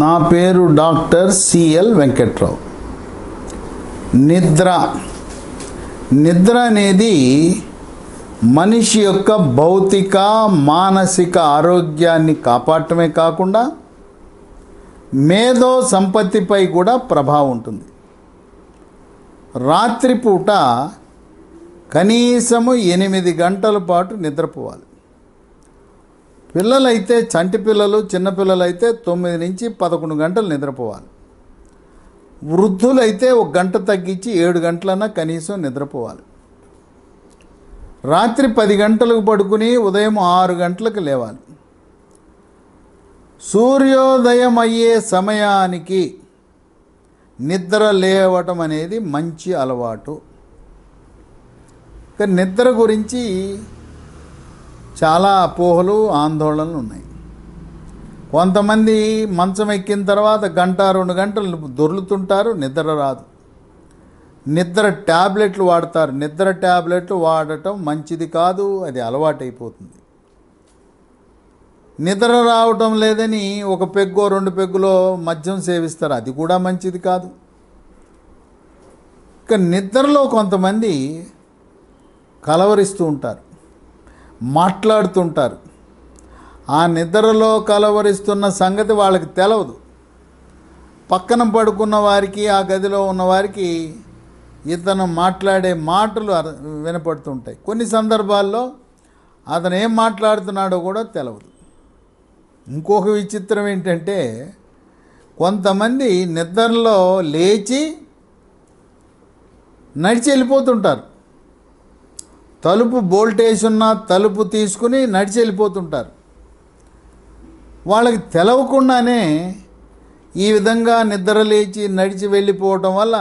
నా పేరు doctor CL Venkatrao నిద్ర నిద్ర అనేది మనిషి యొక్క భౌతిక మానసిక ఆరోగ్యాన్ని కాపాడటమే కాకుండా మేధో సంపత్తిపై కూడా ప్రభావం ఉంటుంది రాత్రిపూట కనీసము ఎనిమిది గంటల పాటు నిద్రపోవాలి పిల్లలైతే చంటి పిల్లలు చిన్నపిల్లలైతే తొమ్మిది నుంచి పదకొండు గంటలు నిద్రపోవాలి వృద్ధులైతే ఒక గంట తగ్గించి ఏడు గంటలన్నా కనీసం నిద్రపోవాలి రాత్రి పది గంటలకు పడుకుని ఉదయం ఆరు గంటలకు లేవాలి సూర్యోదయం అయ్యే సమయానికి నిద్ర లేవటం అనేది మంచి అలవాటు నిద్ర గురించి చాలా అపోహలు ఆందోళనలు ఉన్నాయి కొంతమంది మంచం ఎక్కిన తర్వాత గంట రెండు గంటలు దొర్లుతుంటారు నిద్ర రాదు నిద్ర ట్యాబ్లెట్లు వాడతారు నిద్ర ట్యాబ్లెట్లు వాడటం మంచిది కాదు అది అలవాటైపోతుంది నిద్ర రావటం లేదని ఒక పెగ్గో రెండు పెగ్గులో మద్యం సేవిస్తారు అది కూడా మంచిది కాదు ఇక నిద్రలో కొంతమంది కలవరిస్తూ ఉంటారు మాట్లాడుతుంటారు ఆ నిద్రలో కలవరిస్తున్న సంగతి వాళ్ళకి తెలవదు పక్కన పడుకున్న వారికి ఆ గదిలో ఉన్నవారికి ఇతను మాట్లాడే మాటలు వినపడుతుంటాయి కొన్ని సందర్భాల్లో అతను ఏం మాట్లాడుతున్నాడో కూడా తెలవదు ఇంకొక విచిత్రం ఏంటంటే కొంతమంది నిద్రలో లేచి నడిచి వెళ్ళిపోతుంటారు తలుపు బోల్టేజ్ ఉన్న తలుపు తీసుకుని నడిచి వెళ్ళిపోతుంటారు వాళ్ళకి తెలవకుండానే ఈ విధంగా నిద్ర లేచి నడిచి వెళ్ళిపోవటం వల్ల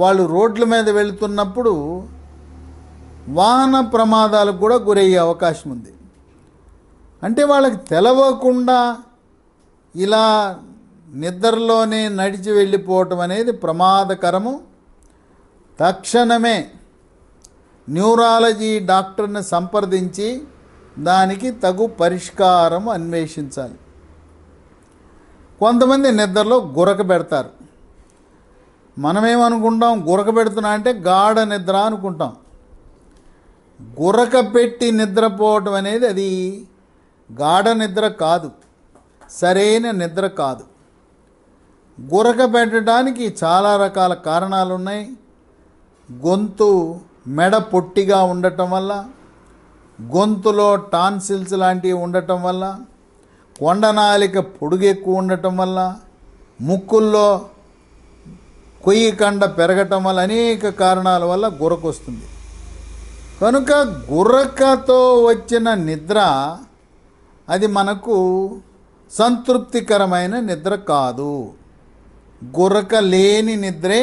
వాళ్ళు రోడ్ల మీద వెళుతున్నప్పుడు వాహన ప్రమాదాలకు కూడా గురయ్యే అవకాశం ఉంది అంటే వాళ్ళకి తెలవకుండా ఇలా నిద్రలోనే నడిచి వెళ్ళిపోవటం అనేది ప్రమాదకరము తక్షణమే న్యూరాలజీ డాక్టర్ని సంప్రదించి దానికి తగు పరిష్కారం అన్వేషించాలి కొంతమంది నిద్రలో గురక పెడతారు మనమేమనుకుంటాం గురక పెడుతున్నా అంటే గాఢ నిద్ర అనుకుంటాం గురక పెట్టి నిద్రపోవటం అనేది అది గాఢ నిద్ర కాదు సరైన నిద్ర కాదు గురక పెట్టడానికి చాలా రకాల కారణాలు ఉన్నాయి గొంతు మెడ పొట్టిగా ఉండటం వల్ల గొంతులో టాన్సిల్స్ లాంటివి ఉండటం వల్ల కొండనాలిక పొడుగు ఎక్కువ ఉండటం వల్ల ముక్కుల్లో కొయ్యి కండ పెరగటం వల్ల అనేక కారణాల వల్ల గురకొస్తుంది కనుక గుర్రకతో వచ్చిన నిద్ర అది మనకు సంతృప్తికరమైన నిద్ర కాదు గుర్రక లేని నిద్రే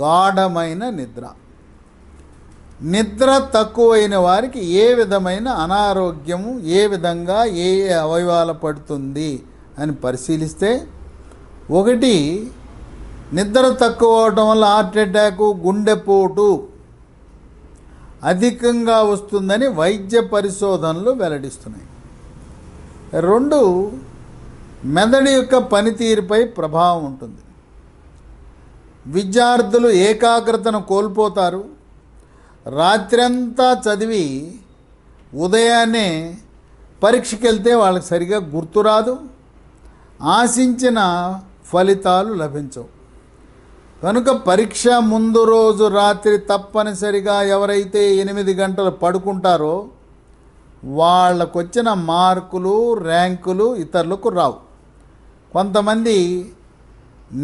గాఢమైన నిద్ర నిద్ర తక్కువైన వారికి ఏ విధమైన అనారోగ్యము ఏ విధంగా ఏ ఏ అవయవాల పడుతుంది అని పరిశీలిస్తే ఒకటి నిద్ర తక్కువ అవటం వల్ల హార్ట్ అటాకు గుండెపోటు అధికంగా వస్తుందని వైద్య పరిశోధనలు వెల్లడిస్తున్నాయి రెండు మెదడు యొక్క పనితీరుపై ప్రభావం ఉంటుంది విద్యార్థులు ఏకాగ్రతను కోల్పోతారు రాత్రంతా చదివి ఉదయాన్నే పరీక్షకి వెళ్తే వాళ్ళకి సరిగా గుర్తురాదు ఆశించిన ఫలితాలు లభించవు కనుక పరీక్ష ముందు రోజు రాత్రి తప్పనిసరిగా ఎవరైతే ఎనిమిది గంటలు పడుకుంటారో వాళ్ళకొచ్చిన మార్కులు ర్యాంకులు ఇతరులకు రావు కొంతమంది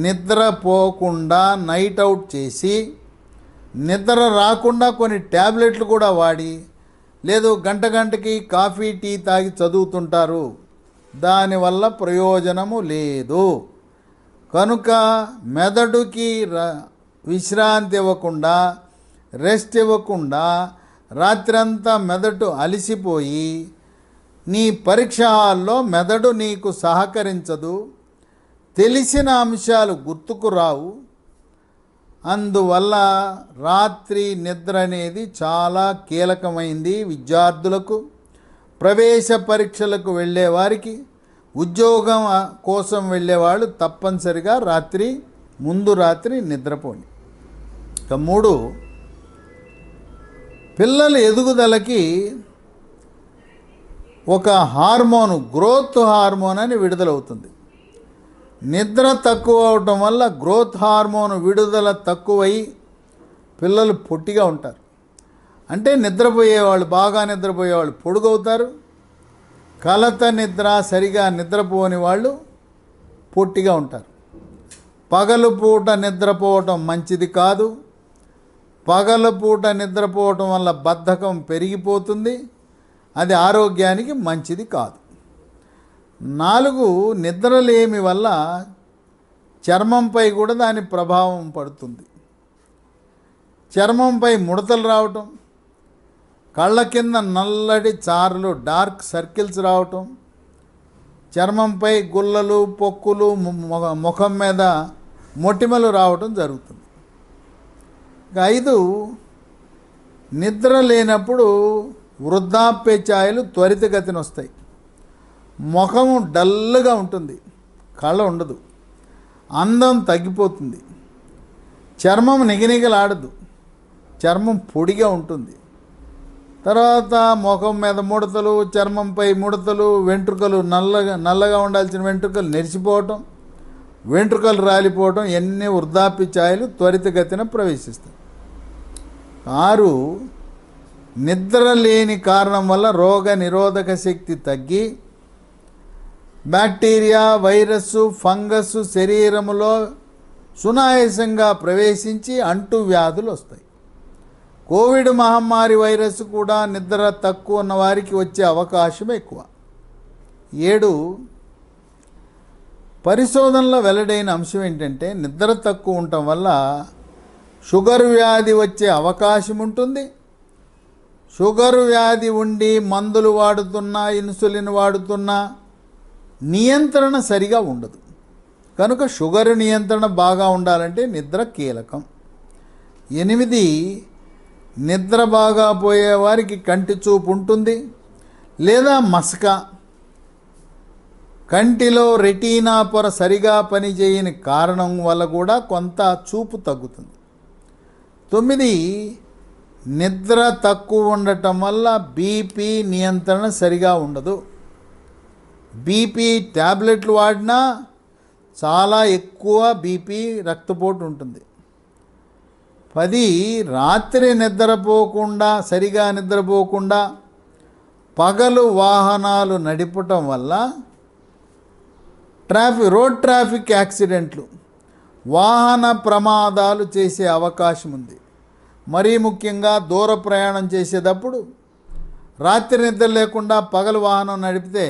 నిద్రపోకుండా నైట్ అవుట్ చేసి నిద్ర రాకుండా కొన్ని ట్యాబ్లెట్లు కూడా వాడి లేదు గంట గంటకి కాఫీ టీ తాగి చదువుతుంటారు దానివల్ల ప్రయోజనము లేదు కనుక మెదడుకి విశ్రాంతి ఇవ్వకుండా రెస్ట్ ఇవ్వకుండా రాత్రంతా మెదడు అలసిపోయి నీ పరీక్ష హాల్లో మెదడు నీకు సహకరించదు తెలిసిన అంశాలు గుర్తుకు రావు అందువల్ల రాత్రి నిద్ర అనేది చాలా కీలకమైంది విద్యార్థులకు ప్రవేశ పరీక్షలకు వెళ్ళేవారికి ఉద్యోగం కోసం వెళ్ళేవాళ్ళు తప్పనిసరిగా రాత్రి ముందు రాత్రి నిద్రపోండి ఇక మూడు పిల్లల ఎదుగుదలకి ఒక హార్మోను గ్రోత్ హార్మోన్ అని విడుదలవుతుంది నిద్ర తక్కువ అవటం వల్ల గ్రోత్ హార్మోన్ విడుదల తక్కువై పిల్లలు పొట్టిగా ఉంటారు అంటే నిద్రపోయేవాళ్ళు బాగా నిద్రపోయేవాళ్ళు పొడుగవుతారు కలత నిద్ర సరిగా నిద్రపోని వాళ్ళు పొట్టిగా ఉంటారు పగలు పూట నిద్రపోవటం మంచిది కాదు పగలు పూట నిద్రపోవటం వల్ల బద్ధకం పెరిగిపోతుంది అది ఆరోగ్యానికి మంచిది కాదు నాలుగు నిద్రలేమి వల్ల చర్మంపై కూడా దాని ప్రభావం పడుతుంది చర్మంపై ముడతలు రావటం కళ్ళ కింద నల్లటి చారులు డార్క్ సర్కిల్స్ రావటం చర్మంపై గుల్లలు పొక్కులు ముఖం మీద మొటిమలు రావటం జరుగుతుంది ఐదు నిద్ర లేనప్పుడు వృద్ధాప్య ఛాయలు త్వరితగతిని వస్తాయి ముఖం డల్గా ఉంటుంది కళ్ళ ఉండదు అందం తగ్గిపోతుంది చర్మం నిగనిగలాడదు చర్మం పొడిగా ఉంటుంది తర్వాత ముఖం మీద ముడతలు చర్మంపై ముడతలు వెంట్రుకలు నల్లగా నల్లగా ఉండాల్సిన వెంట్రుకలు నెరిచిపోవటం వెంట్రుకలు రాలిపోవటం ఎన్ని వృద్ధాప్య ఛాయలు త్వరితగతిన ప్రవేశిస్తాయి ఆరు నిద్ర లేని కారణం వల్ల రోగ నిరోధక శక్తి తగ్గి బ్యాక్టీరియా వైరస్ ఫంగస్ శరీరములో సునాయాసంగా ప్రవేశించి అంటు వ్యాధులు వస్తాయి కోవిడ్ మహమ్మారి వైరస్ కూడా నిద్ర తక్కువ ఉన్న వారికి వచ్చే అవకాశం ఎక్కువ ఏడు పరిశోధనలో వెల్లడైన అంశం ఏంటంటే నిద్ర తక్కువ ఉండటం వల్ల షుగర్ వ్యాధి వచ్చే అవకాశం ఉంటుంది షుగర్ వ్యాధి ఉండి మందులు వాడుతున్నా ఇన్సులిన్ వాడుతున్నా నియంత్రణ సరిగా ఉండదు కనుక షుగర్ నియంత్రణ బాగా ఉండాలంటే నిద్ర కీలకం ఎనిమిది నిద్ర బాగా పోయేవారికి కంటి చూపు ఉంటుంది లేదా మసక కంటిలో రెటీనా పొర సరిగా పనిచేయని కారణం వల్ల కూడా కొంత చూపు తగ్గుతుంది తొమ్మిది నిద్ర తక్కువ ఉండటం వల్ల బీపీ నియంత్రణ సరిగా ఉండదు బీపీ ట్యాబ్లెట్లు వాడినా చాలా ఎక్కువ బీపీ రక్తపోటు ఉంటుంది పది రాత్రి నిద్రపోకుండా సరిగా నిద్రపోకుండా పగలు వాహనాలు నడిపటం వల్ల ట్రాఫిక్ రోడ్ ట్రాఫిక్ యాక్సిడెంట్లు వాహన ప్రమాదాలు చేసే అవకాశం ఉంది మరీ ముఖ్యంగా దూర ప్రయాణం చేసేటప్పుడు రాత్రి నిద్ర లేకుండా పగలు వాహనం నడిపితే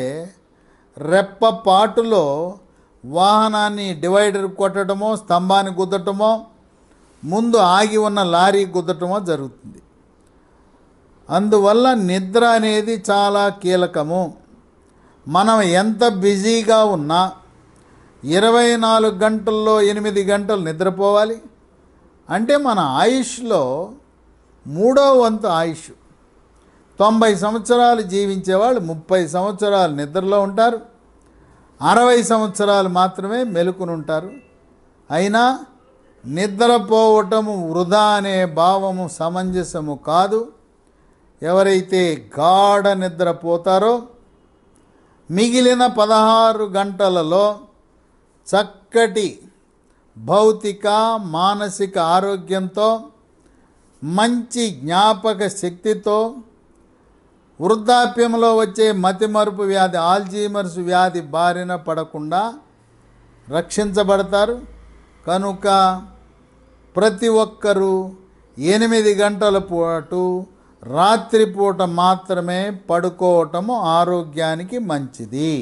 రెప్పపాటులో వాహనాన్ని డివైడర్ కొట్టడమో స్తంభాన్ని గుద్దటమో ముందు ఆగి ఉన్న లారీ గుద్దటమో జరుగుతుంది అందువల్ల నిద్ర అనేది చాలా కీలకము మనం ఎంత బిజీగా ఉన్నా ఇరవై నాలుగు గంటల్లో ఎనిమిది గంటలు నిద్రపోవాలి అంటే మన ఆయుష్లో మూడో వంతు ఆయుష్ తొంభై సంవత్సరాలు జీవించేవాళ్ళు ముప్పై సంవత్సరాలు నిద్రలో ఉంటారు అరవై సంవత్సరాలు మాత్రమే ఉంటారు అయినా నిద్రపోవటము వృధా అనే భావము సమంజసము కాదు ఎవరైతే గాఢ నిద్రపోతారో మిగిలిన పదహారు గంటలలో చక్కటి భౌతిక మానసిక ఆరోగ్యంతో మంచి జ్ఞాపక శక్తితో వృద్ధాప్యంలో వచ్చే మతిమరుపు వ్యాధి ఆల్జీమర్స్ వ్యాధి బారిన పడకుండా రక్షించబడతారు కనుక ప్రతి ఒక్కరూ ఎనిమిది గంటల పాటు రాత్రిపూట మాత్రమే పడుకోవటము ఆరోగ్యానికి మంచిది